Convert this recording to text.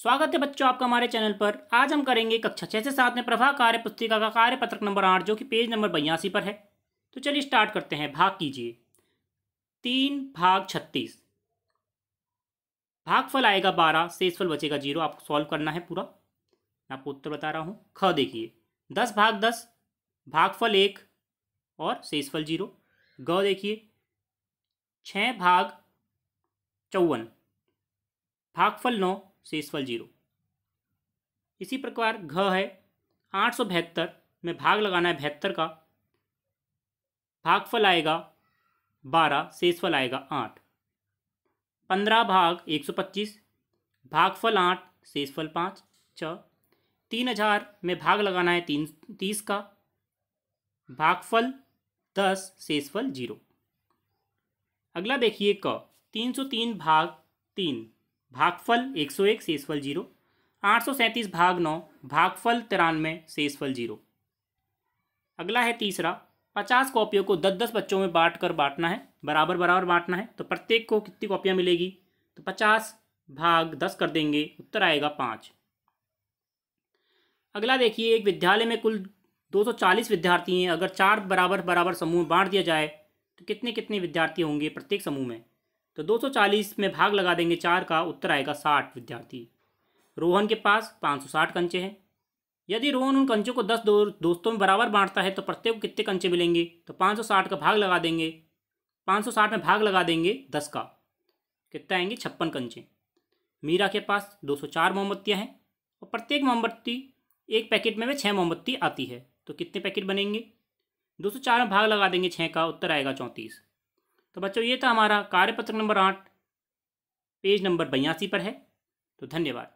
स्वागत है बच्चों आपका हमारे चैनल पर आज हम करेंगे कक्षा छः से सात में प्रभा कार्य पुस्तिका का कार्य पत्रक नंबर आठ जो कि पेज नंबर बयासी पर है तो चलिए स्टार्ट करते हैं भाग कीजिए तीन भाग छत्तीस भागफल आएगा बारह शेषफल बचेगा जीरो आपको सॉल्व करना है पूरा मैं आपको उत्तर बता रहा हूँ ख देखिए दस भाग दस भागफल एक और शेषफल जीरो ग देखिए छः भाग चौवन भागफल नौ शेषफल जीरो इसी प्रकार घ है आठ सौ बहत्तर में भाग लगाना है बहत्तर का भागफल आएगा बारह शेषफल आएगा आठ पंद्रह भाग एक सौ पच्चीस भागफल आठ शेषफल पाँच छ तीन हजार में भाग लगाना है तीन तीस का भागफल दस शेषफल जीरो अगला देखिए क तीन सौ तीन भाग तीन भागफल एक सौ एक शेषफल जीरो आठ सौ सैंतीस भाग नौ भागफल तिरानवे शेषफल जीरो अगला है तीसरा पचास कॉपियों को दस दस बच्चों में बांट कर बांटना है बराबर बराबर बांटना है तो प्रत्येक को कितनी कॉपियाँ मिलेगी तो पचास भाग दस कर देंगे उत्तर आएगा पाँच अगला देखिए एक विद्यालय में कुल 240 विद्यार्थी हैं अगर चार बराबर बराबर समूह बांट दिया जाए तो कितने कितने विद्यार्थी होंगे प्रत्येक समूह में तो 240 में भाग लगा देंगे चार का उत्तर आएगा साठ विद्यार्थी रोहन के पास 560 कंचे हैं यदि रोहन उन कंचों को दस दो, दोस्तों में बराबर बांटता है तो प्रत्येक को कितने कंचे मिलेंगे तो 560 का भाग लगा देंगे 560 में भाग लगा देंगे दस का कितने आएंगे छप्पन कंचे मीरा के पास 204 मोमबत्तियाँ हैं और प्रत्येक मोमबत्ती एक पैकेट में वे छः मोमबत्ती आती है तो कितने पैकेट बनेंगे दो में भाग लगा देंगे छः का उत्तर आएगा चौंतीस तो बच्चों ये था हमारा कार्यपत्र नंबर आठ पेज नंबर बयासी पर है तो धन्यवाद